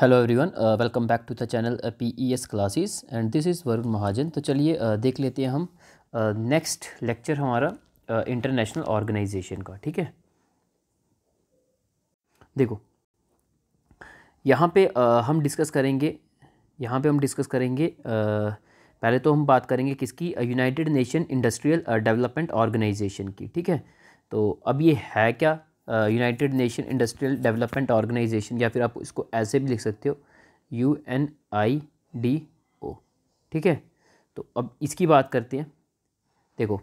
hello everyone welcome back to the channel PES classes and this is Varun Mahajan तो चलिए uh, देख लेते हैं हम नेक्स्ट uh, लेक्चर हमारा इंटरनेशनल uh, ऑर्गेनाइजेशन का ठीक है देखो यहाँ पे uh, हम डिस्कस करेंगे यहाँ पे हम डिस्कस करेंगे uh, पहले तो हम बात करेंगे किसकी United Nation Industrial Development Organisation की ठीक है तो अब ये है क्या United Nation Industrial Development Organisation या फिर आप इसको ऐसे भी लिख सकते हो U N I D O ठीक है तो अब इसकी बात करते हैं देखो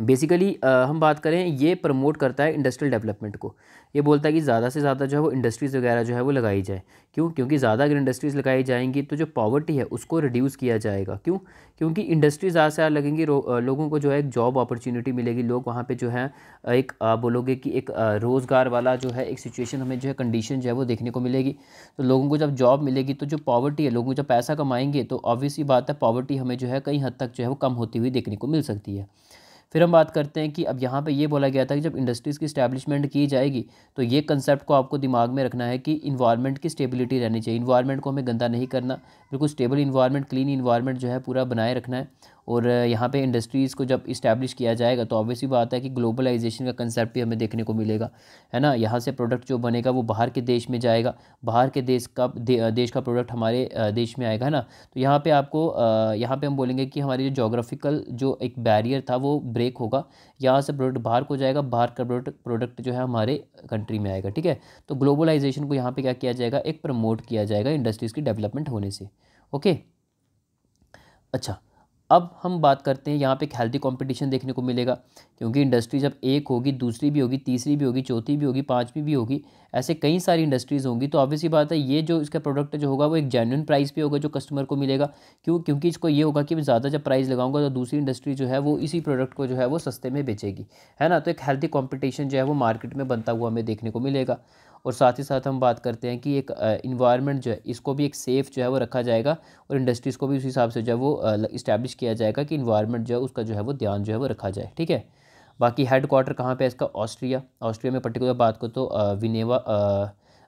बेसिकली हम बात करें ये प्रमोट करता है इंडस्ट्रियल डेवलपमेंट को ये बोलता है कि ज़्यादा से ज़्यादा जो है वो इंडस्ट्रीज़ वगैरह जो है वो लगाई जाए क्यों क्योंकि ज़्यादा अगर इंडस्ट्रीज़ लगाई जाएंगी तो जो पॉवर्टी है उसको रिड्यूस किया जाएगा क्यों क्योंकि इंडस्ट्री ज़्यादा से ज़्यादा लगेंगी लोगों को जो है एक जॉब अपॉर्चुनिटी मिलेगी लोग वहाँ पर जो है एक बोलोगे कि एक रोज़गार वाला जो है एक सिचुएशन हमें जो है कंडीशन जो है वो देखने को मिलेगी तो लोगों को जब जॉब मिलेगी तो जो पॉवर्टी है लोग जब पैसा कमाएंगे तो ऑब्वियसली बात है पॉवर्टी हमें जो है कई हद तक जो है वो कम होती हुई देखने को मिल सकती है फिर हम बात करते हैं कि अब यहाँ पे ये बोला गया था कि जब इंडस्ट्रीज़ की स्टैब्लिशमेंट की जाएगी तो ये कंसेप्ट को आपको दिमाग में रखना है कि इन्वायरमेंट की स्टेबिलिटी रहनी चाहिए इन्वायरमेंट को हमें गंदा नहीं करना बिल्कुल स्टेबल इन्वायरमेंट क्लीन इन्वायरमेंट जो है पूरा बनाए रखना है और यहाँ पे इंडस्ट्रीज़ को जब इस्टेब्लिश किया जाएगा तो ऑब्वियसली बात है कि ग्लोबलाइजेशन का कंसेप्ट भी हमें देखने को मिलेगा है ना यहाँ से प्रोडक्ट जो बनेगा वो बाहर के देश में जाएगा बाहर के देश का दे, देश का प्रोडक्ट हमारे देश में आएगा है ना तो यहाँ पर आपको यहाँ पर हम बोलेंगे कि हमारी जो जोग्राफिकल जो एक बैरियर था वो ब्रेक होगा यहाँ से प्रोडक्ट बाहर को जाएगा बाहर का प्रोडक्ट प्रोडक्ट जो है हमारे कंट्री में आएगा ठीक है तो ग्लोबलाइजेशन को यहाँ पर क्या किया जाएगा एक प्रमोट किया जाएगा इंडस्ट्रीज़ की डेवलपमेंट होने से ओके अच्छा अब हम बात करते हैं यहाँ पे एक हेल्दी कॉम्पिटिशन देखने को मिलेगा क्योंकि इंडस्ट्री जब एक होगी दूसरी भी होगी तीसरी भी होगी चौथी भी होगी पाँचवीं भी होगी ऐसे कई सारी इंडस्ट्रीज़ होंगी तो ऑब्वियसली बात है ये जो इसका प्रोडक्ट जो होगा वो एक जेन्यून प्राइस पे होगा जो कस्टमर को मिलेगा क्यों क्योंकि इसको ये होगा कि मैं ज़्यादा जब प्राइस लगाऊंगा तो दूसरी इंडस्ट्री जो है वो इसी प्रोडक्ट को जो है वो सस्ते में बेचेगी है ना तो एक हेल्दी कॉम्पिटिशन जो है वो मार्केट में बनता हुआ हमें देखने को मिलेगा और साथ ही साथ हम बात करते हैं कि एक इन्वायरमेंट जो है इसको भी एक सेफ़ जो है वो रखा जाएगा और इंडस्ट्रीज़ को भी उस हिसाब से जो है वो इस्टेब्लिश किया जाएगा कि इन्वायरमेंट जो है उसका जो है वो ध्यान जो है वो रखा जाए ठीक है बाकी हेड क्वार्टर कहाँ पर है इसका ऑस्ट्रिया ऑस्ट्रिया में पर्टिकुलर बात को तो विनेवा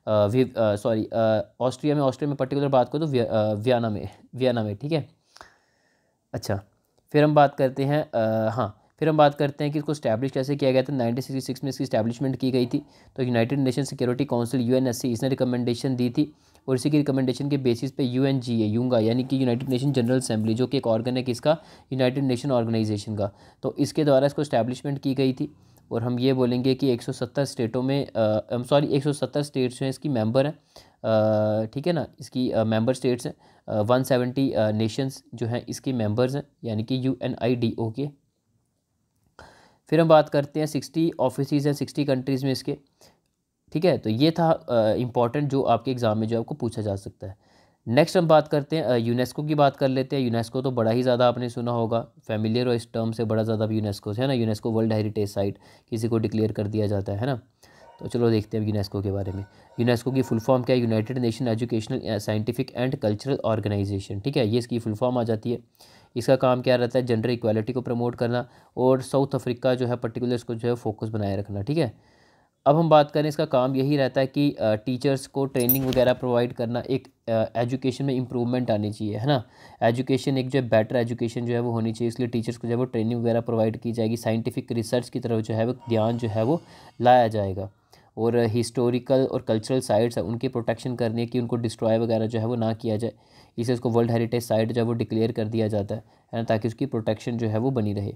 सॉरी ऑस्ट्रिया में ऑस्ट्रिया में पर्टिकुलर बात को तो वियाना में वियाना में ठीक है अच्छा फिर हम बात करते हैं हाँ फिर हम बात करते हैं कि इसको स्टैब्लिश कैसे किया गया था 1966 में इसकी स्टैब्लिशमेंट की गई थी तो यूनाइटेड नेशन सिक्योरिटी काउंसिल यू इसने रिकमेंडेशन दी थी और इसी की रिकमेंडेशन के बेसिस पे यू एन जी ए यूंगा यानी कि यूनाइटेड नेशन जनरल असेंबली जो कि एक ऑर्गन है किसका यूनाइटेड नेशन ऑर्गेनाइजेशन का तो इसके द्वारा इसको स्टैब्लिशमेंट की गई थी और हम ये बोलेंगे कि सत्तर स्टेटों में सॉरी एक सॉरी सत्तर स्टेट्स हैं इसकी मेम्बर हैं ठीक है ना इसकी मेम्बर स्टेट्स हैं वन सेवेंटी नेशंस जो हैं इसके मेम्बर्स हैं यानी कि U N I D O के फिर हम बात करते हैं सिक्सटी ऑफिस हैं सिक्सटी कंट्रीज़ में इसके ठीक है तो ये था इम्पॉर्टेंट जो आपके एग्ज़ाम में जो आपको पूछा जा सकता है नेक्स्ट हम बात करते हैं यूनेस्को की बात कर लेते हैं यूनेस्को तो बड़ा ही ज़्यादा आपने सुना होगा फैमिलियर हो इस टर्म से बड़ा ज़्यादा यूनेस्को है ना यूनेस्को वर्ल्ड हेरिटेज साइट किसी को डिक्लेयर कर दिया जाता है ना तो चलो देखते हैं यूनेस्को के बारे में यूनेस्को की फुल फॉर्म क्या है United Nation Educational Scientific and Cultural Organisation ठीक है ये इसकी फुल फॉर्म आ जाती है इसका काम क्या रहता है जेंडर इक्वालिटी को प्रमोट करना और साउथ अफ्रीका जो है पर्टिकुलर इसको जो है फोकस बनाए रखना ठीक है अब हम बात करें इसका काम यही रहता है कि टीचर्स uh, को ट्रेनिंग वगैरह प्रोवाइड करना एक एजुकेशन uh, में इम्प्रूवमेंट आनी चाहिए है ना एजुकेशन एक जो है बेटर एजुकेशन जो है वो होनी चाहिए इसलिए टीचर्स को जो है वो ट्रेनिंग वगैरह प्रोवाइड की जाएगी साइंटिफिक रिसर्च की तरफ जो है वो ध्यान जो है वो लाया जाएगा और हिस्टोरिकल और कल्चरल साइट्स हैं उनकी प्रोटेक्शन करने की उनको डिस्ट्रॉय वगैरह जो है वो ना किया जाए इसे उसको वर्ल्ड हेरिटेज साइट जो है वो डिक्लेयर कर दिया जाता है ना ताकि उसकी प्रोटेक्शन जो है वो बनी रहे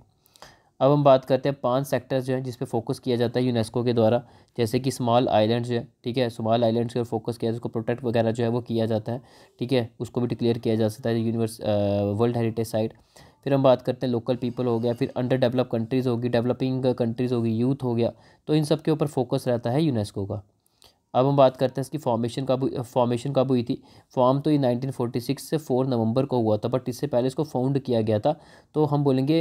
अब हम बात करते हैं पांच सेक्टर्स जो हैं जिस पर फोकस किया जाता है यूनेस्को के द्वारा जैसे कि स्मॉल आइलैंड्स जो है ठीक है स्मॉल आइलैंड्स पर फोकस किया जाए उसको प्रोटेक्ट वगैरह जो है वो किया जाता है ठीक है उसको भी डिक्लेयर किया जा सकता है यूनिवर्स वर्ल्ड हेरिटेज साइट फिर हम बात करते हैं लोकल पीपल हो गया फिर अंडर डेवलप कंट्रीज़ होगी डेवलपिंग कंट्रीज़ होगी यूथ हो गया तो इन सब के ऊपर फोकस रहता है यूनेस्को का अब हम बात करते हैं इसकी फॉर्मेशन कब फॉर्मेशन कब हुई थी फॉर्म तो ये 1946 से 4 नवंबर को हुआ था बट इससे पहले इसको फाउंड किया गया था तो हम बोलेंगे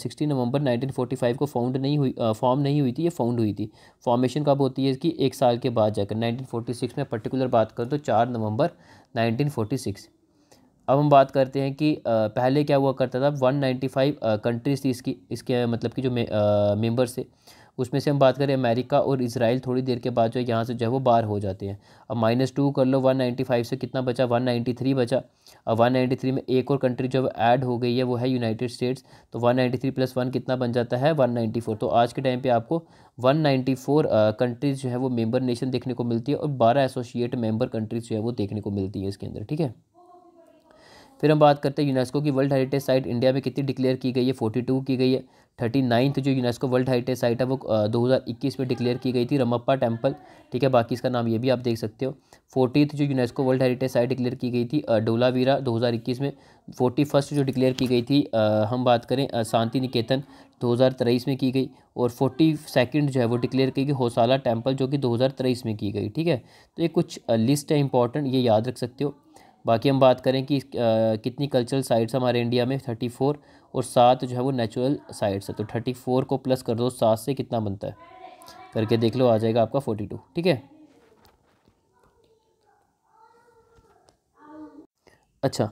सिक्सटी नवंबर 1945 को फाउंड नहीं हुई फॉर्म नहीं हुई थी ये फाउंड हुई थी फॉर्मेशन कब होती है इसकी एक साल के बाद जाकर 1946 में पर्टिकुलर बात करें तो चार नवंबर नाइनटीन अब हम बात करते हैं कि पहले क्या हुआ करता था 195 कंट्रीज़ थी इसकी इसके मतलब कि जो मे, मेंबर्स थे उसमें से हम बात करें अमेरिका और इसराइल थोड़ी देर के बाद जो है यहाँ से जो है वो बाहर हो जाते हैं अब माइनस टू कर लो वन नाइन्टी फाइव से कितना बचा वन नाइन्टी थ्री बचा अब वन नाइन्टी थ्री में एक और कंट्री जो ऐड हो गई है वो है यूनाइटेड स्टेट्स तो one ninety three plus one कितना बन जाता है वन नाइन्टी फोर तो आज के टाइम पे आपको वन नाइन्टी फोर कंट्रीज़ जो है वो मेम्बर नेशन देखने को मिलती है और बारह एसोसिएट मेम्बर कंट्रीज़ जो है वो देखने को मिलती है इसके अंदर ठीक है फिर हम बात करते हैं यूनेस्को की वर्ल्ड हेरिटेज साइट इंडिया में कितनी डिक्लेयर की गई है फोर्टी टू की गई है थर्टी नाइन्थ जो यूनेस्को वर्ल्ड हेरिटेज साइट है वो दो हज़ार इक्कीस में डिक्लेयर की गई थी रमप्पा टेम्पल ठीक है बाकी इसका नाम ये भी आप देख सकते हो फोर्टीथ जो UNESCO world heritage site declare की गई थी डोलावीरा दो हज़ार इक्कीस में फोर्टी फर्स्ट जो डिक्लेयर की गई थी हम बात करें शांति निकेतन दो हज़ार तेईस में की गई और फोर्टी सेकेंड जो है वो डिक्लेयर की गई होसाला टेम्पल जो कि दो हज़ार तेईस में की गई ठीक है तो ये कुछ लिस्ट है इंपॉर्टेंट ये याद रख सकते हो बाकी हम बात करें कि कितनी कल्चरल साइट्स हमारे इंडिया में थर्टी फोर और सात जो है वो नेचुरल साइट्स है तो थर्टी फोर को प्लस कर दो सात से कितना बनता है करके देख लो आ जाएगा आपका फोर्टी टू ठीक है अच्छा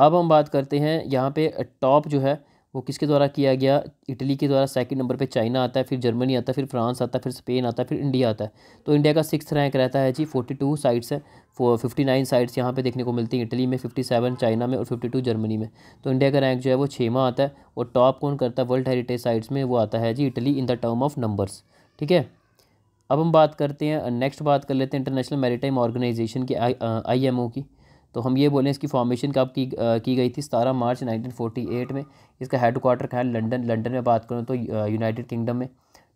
अब हम बात करते हैं यहाँ पे टॉप जो है वो किसके द्वारा किया गया इटली के द्वारा सेकंड नंबर पे चाइना आता है फिर जर्मनी आता है फिर फ्रांस आता है फिर स्पेन आता है फिर इंडिया आता है तो इंडिया का सिक्स रैंक रहता है जी फोर्टी टू साइट्स है फिफ्टी नाइन साइट्स यहाँ पे देखने को मिलती हैं इटली में फिफ्टी सेवन चाइना में और फिफ्टी टू जर्मनी में तो इंडिया का रैंक जो है वो छेमा आता है और टॉप कौन करता है वर्ल्ड हेरिटेज साइट्स में वो आता है जी Italy in the term of numbers ठीक है अब हम बात करते हैं नेक्स्ट बात कर लेते हैं इंटरनेशनल मेरी ऑर्गेनाइजेशन की आई एम ओ की तो हम ये बोलें इसकी फॉर्मेशन कब की आ, की गई थी सतारह मार्च 1948 में इसका हेड क्वार्टर कहाँ है लंदन लंदन में बात करूँ तो यूनाइटेड किंगडम में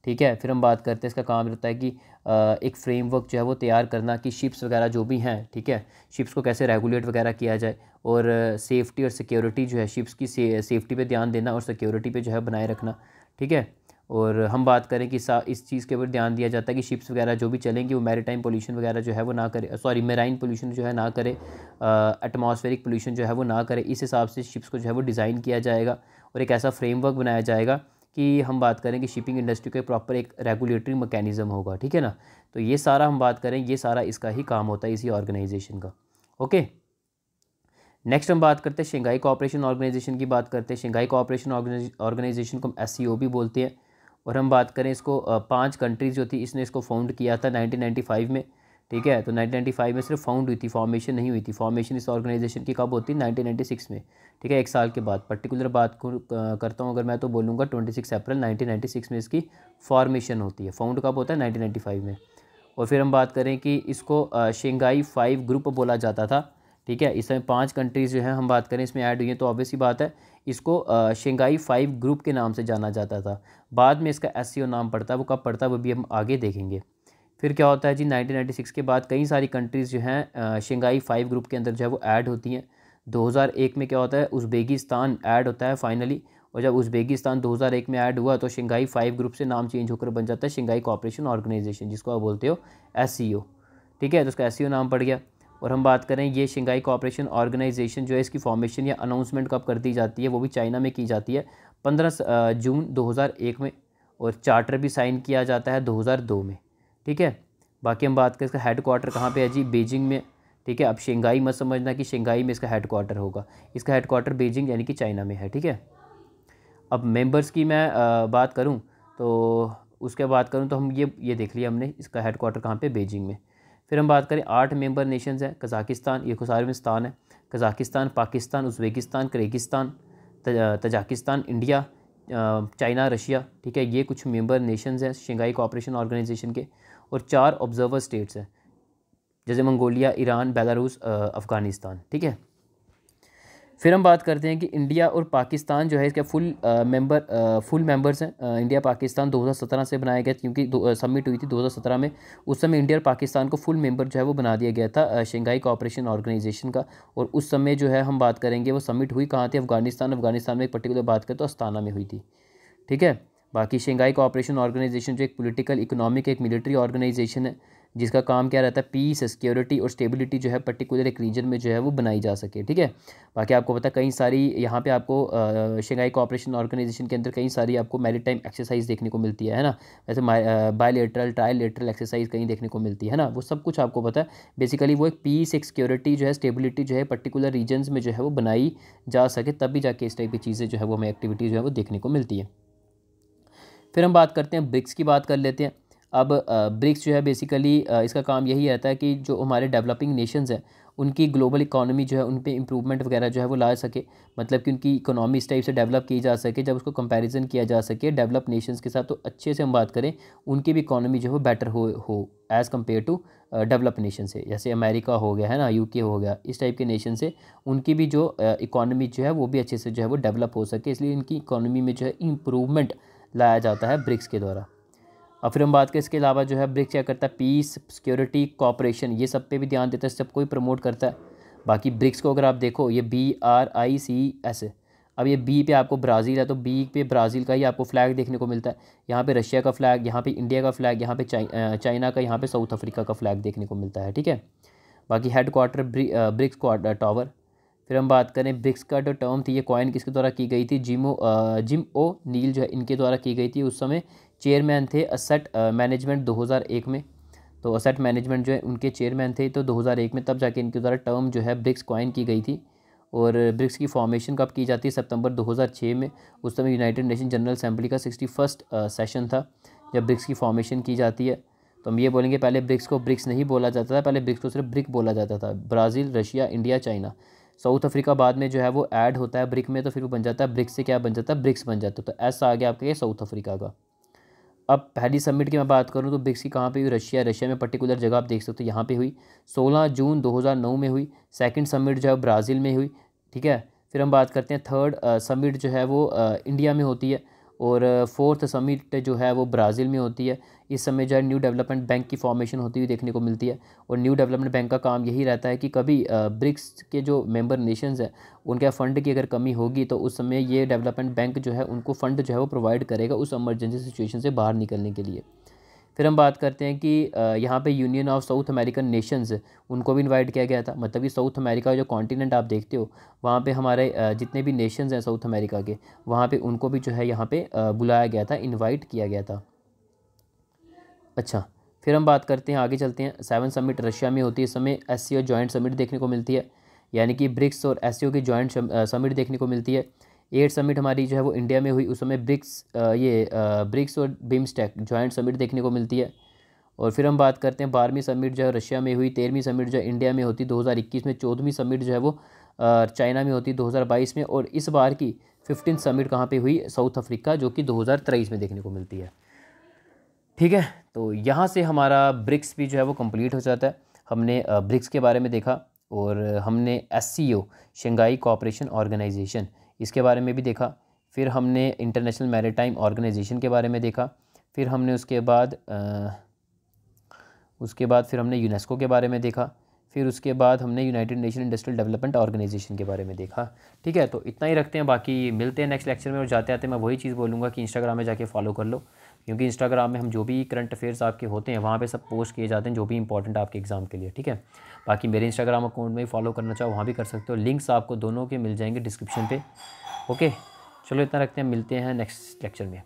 ठीक है फिर हम बात करते हैं इसका काम रहता है कि एक फ्रेमवर्क जो है वो तैयार करना कि शिप्स वगैरह जो भी हैं ठीक है शिप्स को कैसे रेगुलेट वगैरह किया जाए और सेफ्टी और सिक्योरिटी जो है शिप्स की से, सेफ्टी पर ध्यान देना और सिक्योरिटी पर जो है बनाए रखना ठीक है और हम बात करें कि इस चीज़ के ऊपर ध्यान दिया जाता है कि शिप्स वगैरह जो भी चलेंगी वो मैरीटाइम पोल्यूशन वगैरह जो है वो ना करे सॉरी मेराइन पोल्यूशन जो है ना करे एटमॉस्फेरिक पोल्यूशन जो है वो ना करे इस हिसाब से शिप्स को जो है वो डिज़ाइन किया जाएगा और एक ऐसा फ्रेमवर्क बनाया जाएगा कि हम बात करें कि शिपिंग इंडस्ट्री का प्रॉपर एक रेगुलेटरी मैकेनिज़्म होगा ठीक है ना तो ये सारा हम बात करें ये सारा इसका ही काम होता है इसी ऑर्गेनाइजेशन का ओके नेक्स्ट हम बात करते हैं शंघाई कोऑपरेशन ऑर्गेनाइजेशन की बात करते हैं शंघाई कोऑपरेशन ऑर्गेनाइजेशन को हम एस e भी बोलते हैं और हम बात करें इसको पांच कंट्रीज़ जो थी इसने इसको फाउंड किया था 1995 में ठीक है तो 1995 में सिर्फ फाउंड हुई थी फॉर्मेशन नहीं हुई थी फॉर्मेशन इस ऑर्गेनाइजेशन की कब होती है 1996 में ठीक है एक साल के बाद पर्टिकुलर बात करता हूँ अगर मैं तो बोलूँगा ट्वेंटी अप्रैल नाइनटीन में इसकी फॉर्मेशन होती है फाउंड कब होता है नाइनटीन में और फिर हम बात करें कि इसको शेंगाई फाइव ग्रुप बोला जाता था ठीक है इसमें पाँच कंट्रीज़ जो हैं हम बात करें इसमें ऐड हुई हैं तो ही बात है इसको शंघाई फाइव ग्रुप के नाम से जाना जाता था बाद में इसका एस नाम पड़ता है वो कब पड़ता है वो भी हम आगे देखेंगे फिर क्या होता है जी 1996 के बाद कई सारी कंट्रीज़ जो हैं शंघाई फाइव ग्रुप के अंदर जो है वो ऐड होती हैं 2001 में क्या होता है उजबेगिस्तान ऐड होता है फाइनली और जब उज़्बेकिस्तान 2001 में ऐड हुआ तो शंघाई फाइव ग्रुप से नाम चेंज होकर बन जाता है शंघाई कॉपरेशन ऑर्गेनाइजेशन जिसको आप बोलते हो एस ठीक है तो उसका एस नाम पड़ गया और हम बात करें ये शंघाई कॉपरेशन ऑर्गेनाइजेशन जो है इसकी फॉर्मेशन या अनाउंसमेंट कब कर दी जाती है वो भी चाइना में की जाती है पंद्रह जून 2001 में और चार्टर भी साइन किया जाता है 2002 में ठीक है बाकी हम बात करें इसका हेड क्वार्टर कहाँ पर है जी बीजिंग में ठीक है अब शंघाई मत समझना कि शंघाई में इसका हेड क्वार्टर होगा इसका हेड क्वार्टर बीजिंग यानी कि चाइना में है ठीक है अब मेम्बर्स की मैं बात करूँ तो उसके बात करूँ तो हम ये ये देख लिया हमने इसका हेड क्वार्टर कहाँ पे बीजिंग में फिर हम बात करें आठ मेंबर नेशंस हैं कज़ाकिस्तान ये खुसारमिस्तान है Kazakhstan Pakistan Uzbekistan Kyrgyzstan Tajikistan India China Russia ठीक है ये कुछ मेंबर नेशंस हैं शंघाई कोऑपरेशन ऑर्गेनाइजेशन के और चार ऑब्जर्वर स्टेट्स हैं जैसे मंगोलिया ईरान बेलारूस अफ़गानिस्तान ठीक है फिर हम बात करते हैं कि इंडिया और पाकिस्तान जो है इसके फुल मेंबर फुल मेंबर्स हैं इंडिया पाकिस्तान 2017 से बनाया गया क्योंकि सबमिट हुई थी 2017 में उस समय इंडिया और पाकिस्तान को फुल मेंबर जो है वो बना दिया गया था शंघाई कॉपरेशन ऑर्गेनाइजेशन का और उस समय जो है हम बात करेंगे वो समिट हुई कहाँ थी अफगानिस्तान अफगानिस्तान में एक पर्टिकुलर बात करें तो अस्ताना में हुई थी ठीक है बाकी शंघाई कॉपरेशन ऑर्गेनाइजेशन जो एक पोलिटिकल इकोनॉमिक एक मिलिट्री ऑर्गेनाइजेशन है जिसका काम क्या रहता है पीस सिक्योरिटी और स्टेबिलिटी जो है पर्टिकुलर एक रीजन में जो है वो बनाई जा सके ठीक है बाकी आपको पता कई सारी यहाँ पे आपको शंघाई कॉपरेशन ऑर्गेनाइजेशन के अंदर कई सारी आपको मैरिटाइम एक्सरसाइज देखने को मिलती है है ना वैसे बायोलेटरल ट्रायलेटरल एक्सरसाइज कहीं देखने को मिलती है ना वो सब कुछ आपको पता है बेसिकली वो एक पीस एक सिक्योरिटी जो है स्टेबिलिटी जो है पर्टिकुलर रीजन्स में जो है वो बनाई जा सके तब भी जाके इस टाइप की चीज़ें जो है वो हमें एक्टिविटी जो है वो देखने को मिलती है फिर हम बात करते हैं ब्रिक्स की बात कर लेते हैं अब ब्रिक्स जो है बेसिकली इसका काम यही रहता है कि जो हमारे डेवलपिंग नेशंस हैं उनकी ग्लोबल इकोनॉमी जो है उन पर इम्प्रूवमेंट वगैरह जो है वो ला सके मतलब कि उनकी इकोनॉमी इस टाइप से डेवलप की जा सके जब उसको कंपैरिजन किया जा सके डेवलप नेशंस के साथ तो अच्छे से हम बात करें उनकी भी इकोनॉमी जो है बेटर हो हो as compare to develop nation से जैसे अमेरिका हो गया है ना यू हो गया इस टाइप के नेशन से उनकी भी जो इकोनॉमी जो है वो भी अच्छे से जो है वो डेवलप हो सके इसलिए इनकी इकोनॉमी में जो है इम्प्रूवमेंट लाया जाता है ब्रिक्स के द्वारा और फिर हम बात करें इसके अलावा जो है ब्रिक्स क्या करता है पीस सिक्योरिटी कॉपरेशन ये सब पे भी ध्यान देता है सबको ही प्रमोट करता है बाकी ब्रिक्स को अगर आप देखो ये B R I C S अब ये बी पे आपको ब्राज़ील है तो बी पे ब्राज़ील का ही आपको फ्लैग देखने को मिलता है यहाँ पे रशिया का फ्लैग यहाँ पे इंडिया का फ्लैग यहाँ पे चाइना का यहाँ पे साउथ अफ्रीका का फ्लैग देखने को मिलता है ठीक है बाकी head quarter BRICS quarter tower फिर हम बात करें ब्रिक्स का जो टर्म थी ये कॉइन किसके द्वारा की गई थी जिमो जिम ओ नील जो है इनके द्वारा की गई थी उस समय चेयरमैन थे असेट मैनेजमेंट 2001 में तो असेट मैनेजमेंट जो है उनके चेयरमैन थे तो 2001 में तब जाके इनके द्वारा टर्म जो है ब्रिक्स क्वाइन की गई थी और ब्रिक्स की फॉर्मेशन कब की जाती है सितंबर 2006 में उस समय यूनाइटेड नेशन जनरल असम्बली का सिक्सटी फर्स्ट सेशन था जब ब्रिक्स की फॉर्मेशन की जाती है तो हम ये बोलेंगे पहले ब्रिक्स को ब्रिक्स नहीं बोला जाता था पहले ब्रिक्स को सिर्फ ब्रिक बोला जाता था Brazil Russia India China South Africa बाद में जो है वो ऐड होता है ब्रिक में तो फिर वो बन जाता है ब्रिक्स से क्या बन जाता है ब्रिक्स बन जाता है तो ऐसा आ गया आपके साउथ अफ्रीका का अब पहली समिट की मैं बात करूँ तो ब्रिक्स की कहाँ पे हुई रशिया रशिया में पर्टिकुलर जगह आप देख सकते हो यहाँ पे हुई 16 जून 2009 में हुई सेकंड समिट जो है ब्राज़ील में हुई ठीक है फिर हम बात करते हैं थर्ड समिट जो है वो आ, इंडिया में होती है और फोर्थ समिट जो है वो ब्राज़ील में होती है इस समय जो है न्यू डेवलपमेंट बैंक की फॉर्मेशन होती हुई देखने को मिलती है और न्यू डेवलपमेंट बैंक का काम यही रहता है कि कभी ब्रिक्स के जो मेंबर नेशंस हैं उनके फ़ंड की अगर कमी होगी तो उस समय ये डेवलपमेंट बैंक जो है उनको फ़ंड जो है वो प्रोवाइड करेगा उस एमरजेंसी सिचुएशन से बाहर निकलने के लिए फिर हम बात करते हैं कि यहाँ पे Union of South American Nations उनको भी इनवाइट किया गया था मतलब कि साउथ अमेरिका जो कॉन्टिनेंट आप देखते हो वहाँ पे हमारे जितने भी नेशंस हैं साउथ अमेरिका के वहाँ पे उनको भी जो है यहाँ पे बुलाया गया था इनवाइट किया गया था अच्छा फिर हम बात करते हैं आगे चलते हैं सेवन समिट रशिया में होती है इस समय एस सी जॉइंट समिट देखने को मिलती है यानी कि ब्रिक्स और एस की ज्वाइंट समिट देखने को मिलती है एट समिट हमारी जो है वो इंडिया में हुई उस समय ब्रिक्स ये ब्रिक्स और बिम्स्टेक जॉइंट समिट देखने को मिलती है और फिर हम बात करते हैं बारहवीं समिट जो है रशिया में हुई तेरहवीं समिट जो है इंडिया में होती 2021 में चौदहवीं समिट जो है वो चाइना में होती 2022 में और इस बार की फिफ्टीन समिट कहाँ पे हुई साउथ अफ्रीका जो कि 2023 में देखने को मिलती है ठीक है तो यहाँ से हमारा ब्रिक्स भी जो है वो कम्प्लीट हो जाता है हमने ब्रिक्स के बारे में देखा और हमने S C O Shanghai Cooperation Organisation इसके बारे में भी देखा फिर हमने इंटरनेशनल मैरिटाइम ऑर्गेनाइजेशन के बारे में देखा फिर हमने उसके बाद आ, उसके बाद फिर हमने यूनेस्को के बारे में देखा फिर उसके बाद हमने United Nation Industrial Development Organisation के बारे में देखा ठीक है तो इतना ही रखते हैं बाकी मिलते हैं नेक्स्ट लेक्चर में और जाते आते मैं वही चीज़ बोलूँगा कि इंस्टाग्राम में जाके फॉलो कर लो क्योंकि इंस्टाग्राम में हम जो भी करंट अफेयर्स आपके होते हैं वहाँ पे सब पोस्ट किए जाते हैं जो भी इंपॉर्टेंट आपके एग्ज़ाम के लिए ठीक है बाकी मेरे इंस्टाग्राम अकाउंट में फॉलो करना चाहो वहाँ भी कर सकते हो लिंक्स आपको दोनों के मिल जाएंगे डिस्क्रिप्शन पर ओके चलो इतना रखते हैं मिलते हैं नेक्स्ट लेक्चर में